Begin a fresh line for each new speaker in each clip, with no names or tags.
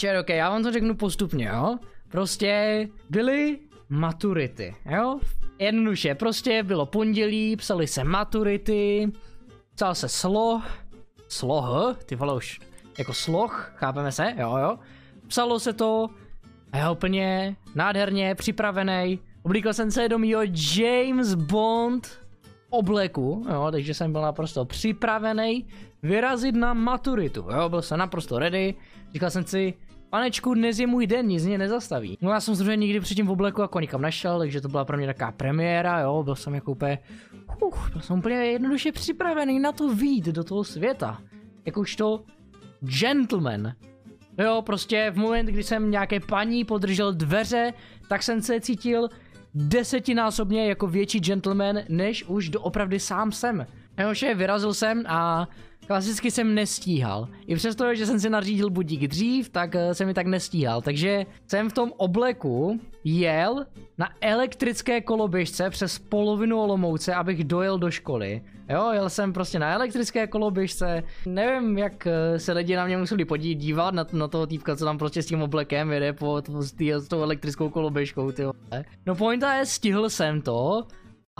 Cherokee, já vám to řeknu postupně, jo? Prostě byly maturity, jo? Jednoduše, prostě bylo pondělí, psali se maturity, psal se sloh, sloh, ty vole už, jako sloh, chápeme se, jo jo. Psalo se to, a já úplně nádherně připravený. Oblíkal jsem se do mýho James Bond obleku, jo, takže jsem byl naprosto připravený vyrazit na maturitu, jo, byl jsem naprosto ready, říkal jsem si, Panečku, dnes je můj den, nic mě nezastaví. No já jsem zrovna nikdy předtím v obleku jako nikam nešel, takže to byla pro mě taková premiéra, jo, byl jsem jako úplně, uh, byl jsem úplně jednoduše připravený na to výjít do toho světa. Jakož to gentleman. Jo, prostě v moment, kdy jsem nějaké paní podržel dveře, tak jsem se cítil desetinásobně jako větší gentleman, než už doopravdy sám jsem. Jo, že vyrazil jsem a klasicky jsem nestíhal. I přesto, že jsem si nařídil budík dřív, tak eh, jsem mi tak nestíhal. Takže jsem v tom obleku jel na elektrické koloběžce přes polovinu Olomouce, abych dojel do školy. Jo, jel jsem prostě na elektrické koloběžce. Nevím, jak eh, se lidi na mě museli podívat, dívat na, na toho týpka, co tam prostě s tím oblekem jede po, po, s, tý, s tou elektrickou koloběžkou, ty No pointa je, stihl jsem to,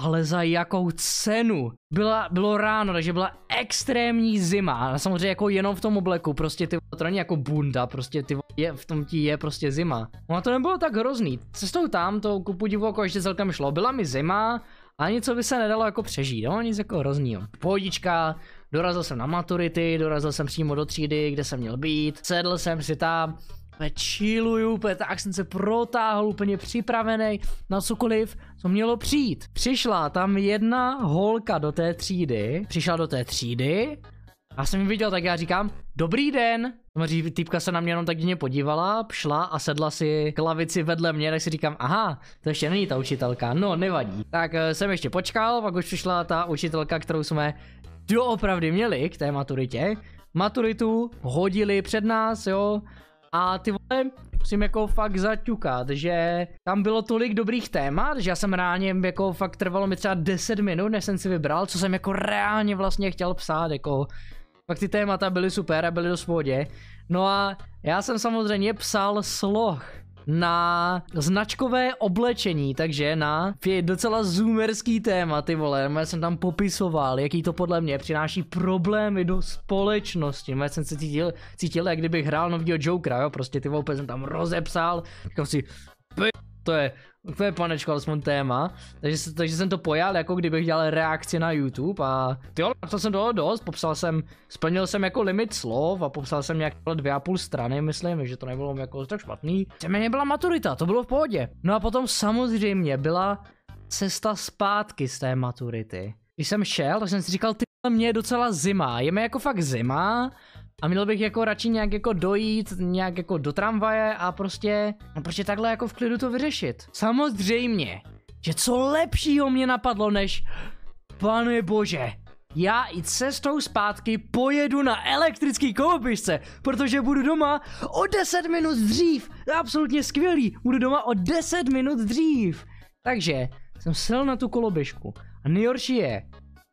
ale za jakou cenu. Byla, bylo ráno, takže byla extrémní zima a samozřejmě jako jenom v tom obleku, prostě ty to není jako bunda, prostě ty je, v tom ti je prostě zima. No a to nebylo tak hrozný, cestou tam to kupu divu jako ještě celkem šlo, byla mi zima, a nic, co by se nedalo jako přežít, no, nic jako hroznýho. Pohodička, dorazil jsem na maturity, dorazil jsem přímo do třídy, kde jsem měl být, sedl jsem si tam, chilluju, úplně tak jsem se protáhl, úplně připravený na cokoliv, co mělo přijít. Přišla tam jedna holka do té třídy, přišla do té třídy, já jsem ji viděl, tak já říkám, dobrý den. Maří týpka se na mě jenom tak divně podívala, šla a sedla si k lavici vedle mě, tak si říkám, aha, to ještě není ta učitelka, no nevadí. Tak eh, jsem ještě počkal, pak už přišla ta učitelka, kterou jsme doopravdy měli k té maturitě. Maturitu hodili před nás, jo, a ty vole, musím jako fakt zaťukat, že tam bylo tolik dobrých témat, že já jsem reálně jako fakt trvalo mi třeba 10 minut, než jsem si vybral, co jsem jako reálně vlastně chtěl psát, jako fakt ty témata byly super a byly do spodě. No a já jsem samozřejmě psal sloh na značkové oblečení, takže na je docela zoomerský téma, ty vole, já jsem tam popisoval, jaký to podle mě přináší problémy do společnosti, já jsem se cítil, cítil jak kdybych hrál novýho Jokera, jo, prostě ty vole, jsem tam rozepsal, říkal si, to je úplně panečko, alespoň téma, takže, takže jsem to pojal, jako kdybych dělal reakci na YouTube a ty to jsem dalo, dost, popsal jsem, splnil jsem jako limit slov a popsal jsem nějak dvě a půl strany, myslím, že to nebylo jako tak špatný. Nicméně byla maturita, to bylo v pohodě. No a potom samozřejmě byla cesta zpátky z té maturity. Když jsem šel, tak jsem si říkal, ty mě je docela zima, je mi jako fakt zima, a měl bych jako radši nějak jako dojít, nějak jako do tramvaje a prostě, no prostě takhle jako v klidu to vyřešit. Samozřejmě, že co lepšího mě napadlo než, pane bože, já i cestou zpátky pojedu na elektrický koupišce, protože budu doma o 10 minut dřív. Absolutně skvělý, budu doma o 10 minut dřív. Takže jsem sel na tu koloběžku. A nejhorší je,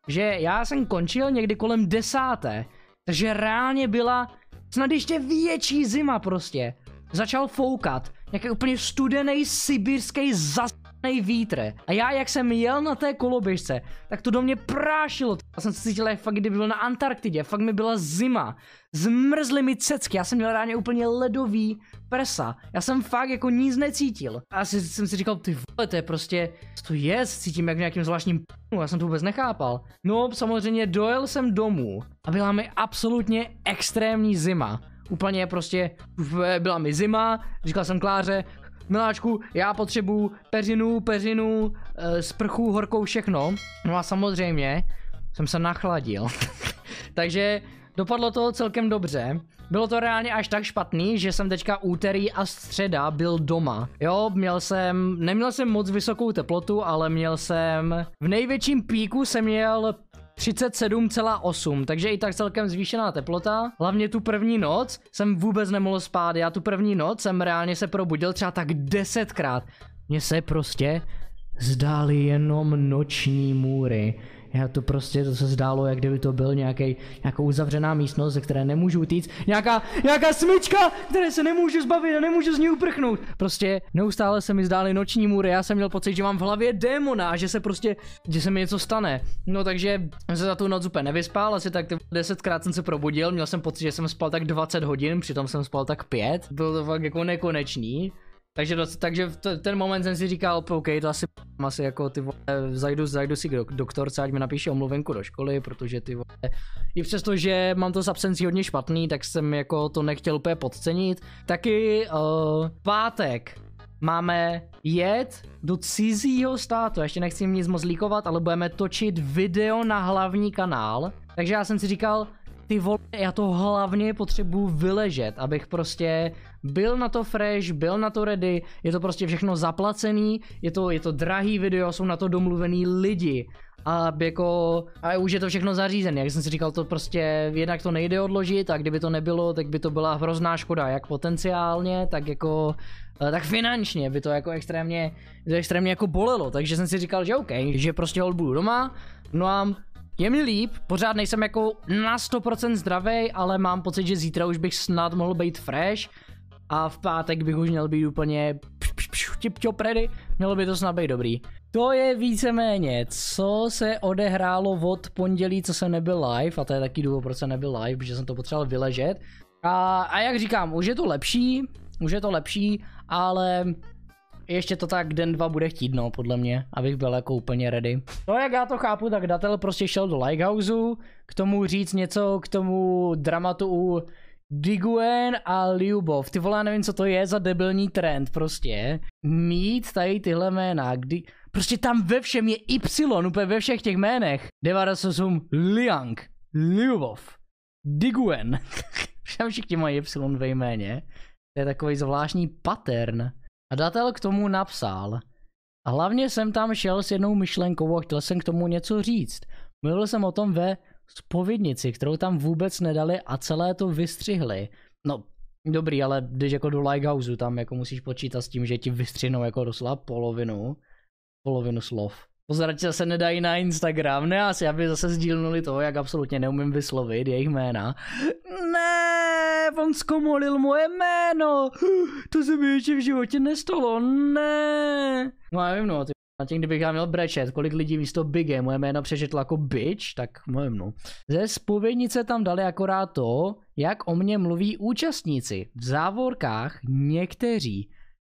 že já jsem končil někdy kolem desáté, takže reálně byla snad ještě větší zima prostě. Začal foukat. Nějaký úplně studený sibirský zas vítr. A já, jak jsem jel na té koloběžce, tak to do mě prášilo. Já jsem se cítil, jak fakt kdyby byl na Antarktidě, fakt mi byla zima. Zmrzly mi cecky, já jsem měl ráně úplně ledový prsa. Já jsem fakt jako nic necítil. A si, jsem si říkal, ty vole, to je prostě, co to je, cítím jak nějakým zvláštním p***u, já jsem to vůbec nechápal. No, samozřejmě dojel jsem domů a byla mi absolutně extrémní zima. Úplně prostě, byla mi zima, říkal jsem Kláře, miláčku, já potřebuju peřinu, peřinu, e, eh, sprchu, horkou, všechno. No a samozřejmě jsem se nachladil. Takže dopadlo to celkem dobře. Bylo to reálně až tak špatný, že jsem teďka úterý a středa byl doma. Jo, měl jsem, neměl jsem moc vysokou teplotu, ale měl jsem, v největším píku jsem měl 37,8, takže i tak celkem zvýšená teplota. Hlavně tu první noc jsem vůbec nemohl spát, já tu první noc jsem reálně se probudil třeba tak desetkrát. Mně se prostě zdály jenom noční můry. Já to prostě, to se zdálo, jak kdyby to byl nějaký, nějakou uzavřená místnost, ze které nemůžu utíct, nějaká, nějaká smyčka, které se nemůžu zbavit a nemůžu z ní uprchnout. Prostě neustále se mi zdály noční můry, já jsem měl pocit, že mám v hlavě démona a že se prostě, že se mi něco stane. No takže jsem se za tu noc úplně nevyspal, asi tak 10krát jsem se probudil, měl jsem pocit, že jsem spal tak 20 hodin, přitom jsem spal tak 5. Bylo to fakt jako nekonečný. Takže, takže v ten moment jsem si říkal, OK, to asi, asi jako ty vole, zajdu, zajdu si k doktorce, ať mi napíše omluvenku do školy, protože ty vole, i přesto, že mám to s absencí hodně špatný, tak jsem jako to nechtěl úplně podcenit. Taky uh, pátek máme jet do cizího státu, ještě nechci nic moc líkovat, ale budeme točit video na hlavní kanál. Takže já jsem si říkal, ty vole, já to hlavně potřebuju vyležet, abych prostě byl na to fresh, byl na to ready, je to prostě všechno zaplacený, je to, je to drahý video, jsou na to domluvený lidi a jako, a už je to všechno zařízené, jak jsem si říkal, to prostě jednak to nejde odložit a kdyby to nebylo, tak by to byla hrozná škoda, jak potenciálně, tak jako eh, tak finančně by to jako extrémně, to extrémně jako bolelo, takže jsem si říkal, že OK, že prostě hol budu doma, no a je mi líp, pořád nejsem jako na 100% zdravý, ale mám pocit, že zítra už bych snad mohl být fresh a v pátek bych už měl být úplně tip predy, mělo by to snad být dobrý. To je víceméně, co se odehrálo od pondělí, co jsem nebyl live, a to je taky důvod, proč jsem nebyl live, protože jsem to potřeboval vyležet. A, a jak říkám, už je to lepší, už je to lepší, ale ještě to tak den dva bude chtít, no, podle mě, abych byl jako úplně ready. No, jak já to chápu, tak Datel prostě šel do Lighthouse, k tomu říct něco, k tomu dramatu u Diguen a Liubov. Ty vole, nevím, co to je za debilní trend, prostě. Mít tady tyhle jména, kdy... Prostě tam ve všem je Y, úplně ve všech těch jménech. 98 Liang, Liubov, Diguen. Všem všichni mají Y ve jméně. To je takový zvláštní pattern. A datel k tomu napsal. A hlavně jsem tam šel s jednou myšlenkou a chtěl jsem k tomu něco říct. Mluvil jsem o tom ve spovědnici, kterou tam vůbec nedali a celé to vystřihli. No, dobrý, ale když jako do Lighthouse, tam jako musíš počítat s tím, že ti vystřihnou jako doslova polovinu, polovinu slov. Pozrať se nedají na Instagram, ne asi, aby zase sdílnuli to, jak absolutně neumím vyslovit jejich jména on zkomolil moje jméno. To se mi ještě v životě nestalo, ne. No já vím, no, ty na tím, kdybych já měl brečet, kolik lidí místo Bigge moje jméno přečetlo jako bitch, tak moje no. Ze spovědnice tam dali akorát to, jak o mně mluví účastníci. V závorkách někteří.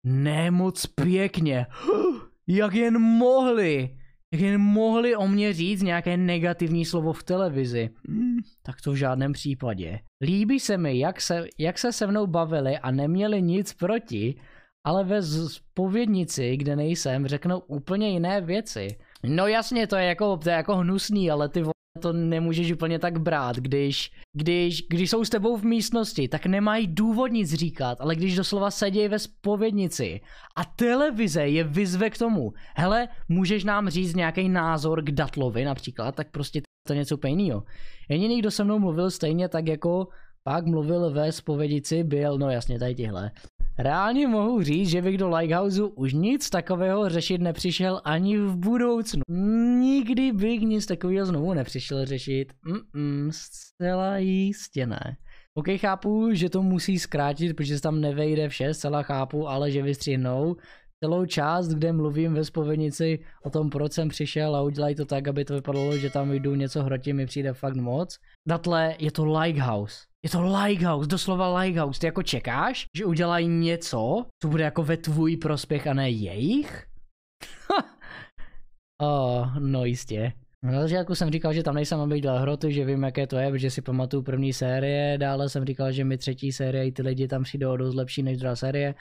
Nemoc pěkně. Jak jen mohli jak jen mohli o mě říct nějaké negativní slovo v televizi. Hmm, tak to v žádném případě. Líbí se mi, jak se, jak se se mnou bavili a neměli nic proti, ale ve zpovědnici, kde nejsem, řeknou úplně jiné věci. No jasně, to je jako, to je jako hnusný, ale ty to nemůžeš úplně tak brát, když, když, když jsou s tebou v místnosti, tak nemají důvod nic říkat, ale když doslova sedějí ve spovědnici a televize je vyzve k tomu, hele, můžeš nám říct nějaký názor k Datlovi například, tak prostě to je něco úplně jiného. Jediný, někdo se mnou mluvil stejně tak jako pak mluvil ve spovědici, byl, no jasně, tady tihle. Reálně mohu říct, že bych do Lighthouse už nic takového řešit nepřišel ani v budoucnu. Nikdy bych nic takového znovu nepřišel řešit. Mm-mm, zcela jistě ne. OK, chápu, že to musí zkrátit, protože se tam nevejde vše, zcela chápu, ale že vystřihnou celou část, kde mluvím ve spovenici o tom, proč jsem přišel a udělají to tak, aby to vypadalo, že tam jdu něco hrotit. mi přijde fakt moc. Datle je to Lighthouse. Je to Lighthouse, doslova Lighthouse. Ty jako čekáš, že udělají něco, co bude jako ve tvůj prospěch a ne jejich? oh, no jistě. Na začátku jsem říkal, že tam nejsem, aby dělal hroty, že vím, jaké to je, protože si pamatuju první série, dále jsem říkal, že mi třetí série i ty lidi tam přijdou dost lepší než druhá série.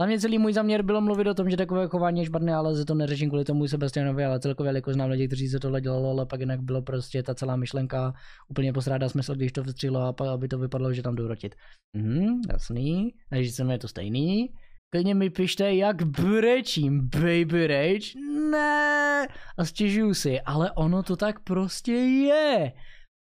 Za mě celý můj záměr bylo mluvit o tom, že takové chování je špatné, ale za to neřeším kvůli tomu Sebastianovi, ale celkově jako znám lidi, kteří se tohle dělalo, ale pak jinak bylo prostě ta celá myšlenka úplně posrádá smysl, když to vstřilo a pak, aby to vypadlo, že tam jdu rotit. Mhm, jasný, takže se je to stejný. Klidně mi pište, jak brečím, baby rage, ne, a stěžuju si, ale ono to tak prostě je.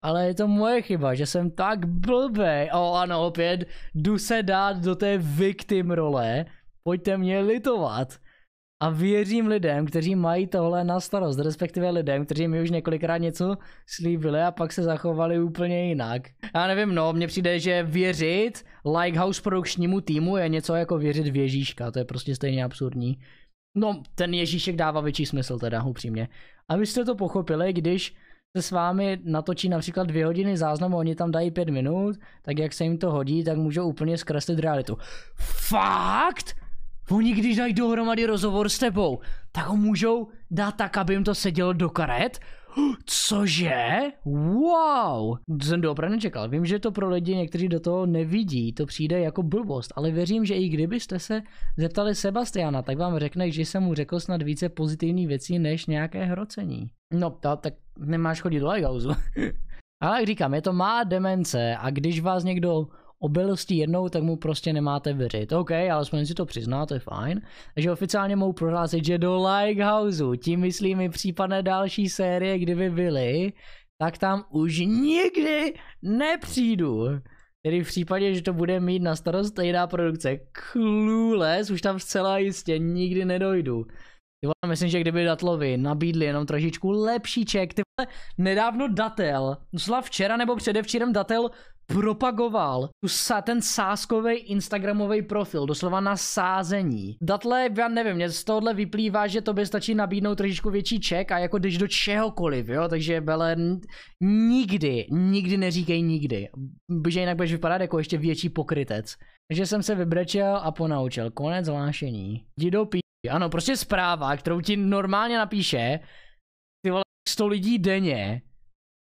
Ale je to moje chyba, že jsem tak blbej. O ano, opět jdu se dát do té victim role pojďte mě litovat. A věřím lidem, kteří mají tohle na starost, respektive lidem, kteří mi už několikrát něco slíbili a pak se zachovali úplně jinak. Já nevím, no, mně přijde, že věřit Likehouse produkčnímu týmu je něco jako věřit v Ježíška, to je prostě stejně absurdní. No, ten Ježíšek dává větší smysl teda, upřímně. jste to pochopili, když se s vámi natočí například dvě hodiny záznamu, oni tam dají pět minut, tak jak se jim to hodí, tak můžou úplně zkreslit realitu. Fakt? Oni když dají dohromady rozhovor s tebou, tak ho můžou dát tak, aby jim to sedělo do karet? Cože? Wow! To jsem to nečekal. Vím, že to pro lidi někteří do toho nevidí, to přijde jako blbost, ale věřím, že i kdybyste se zeptali Sebastiana, tak vám řekne, že jsem mu řekl snad více pozitivní věcí než nějaké hrocení. No, ta, tak nemáš chodit do Lighthouse. ale jak říkám, je to má demence a když vás někdo obil jednou, tak mu prostě nemáte věřit. OK, alespoň si to přizná, to je fajn. Takže oficiálně mohu prohlásit, že do Likehouse, tím myslím i případné další série, kdyby byly, tak tam už nikdy nepřijdu. Tedy v případě, že to bude mít na starost jiná produkce Clueless, už tam zcela jistě nikdy nedojdu. Ty vole, myslím, že kdyby Datlovi nabídli jenom trošičku lepší ček, ty vole, nedávno Datel, musela včera nebo předevčírem Datel propagoval tu, ten sáskový Instagramový profil, doslova na sázení. Datle, já nevím, mě z tohohle vyplývá, že to by stačí nabídnout trošičku větší ček a jako jdeš do čehokoliv, jo, takže bele, nikdy, nikdy neříkej nikdy, že jinak budeš vypadat jako ještě větší pokrytec. Takže jsem se vybrečel a ponaučil, konec hlášení. Jdi do pí... Ano, prostě zpráva, kterou ti normálně napíše, ty vole 100 lidí denně,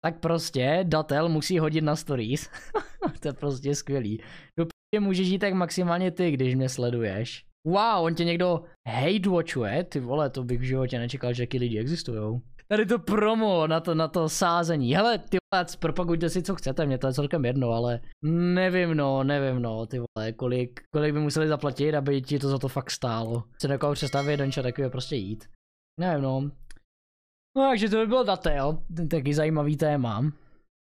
tak prostě datel musí hodit na stories. to je prostě skvělý. Doprve můžeš jít tak maximálně ty, když mě sleduješ. Wow, on tě někdo hate-watchuje? Ty vole, to bych v životě nečekal, že taky lidi existují. Tady to promo na to, na to sázení. Hele, ty vole, propagujte si, co chcete, mě to je celkem jedno, ale nevím no, nevím no, ty vole, kolik, kolik by museli zaplatit, aby ti to za to fakt stálo. Se nekoho koho přestavit, jeden takový prostě jít. Nevím no, No takže to by bylo date, jo. Taky zajímavý téma.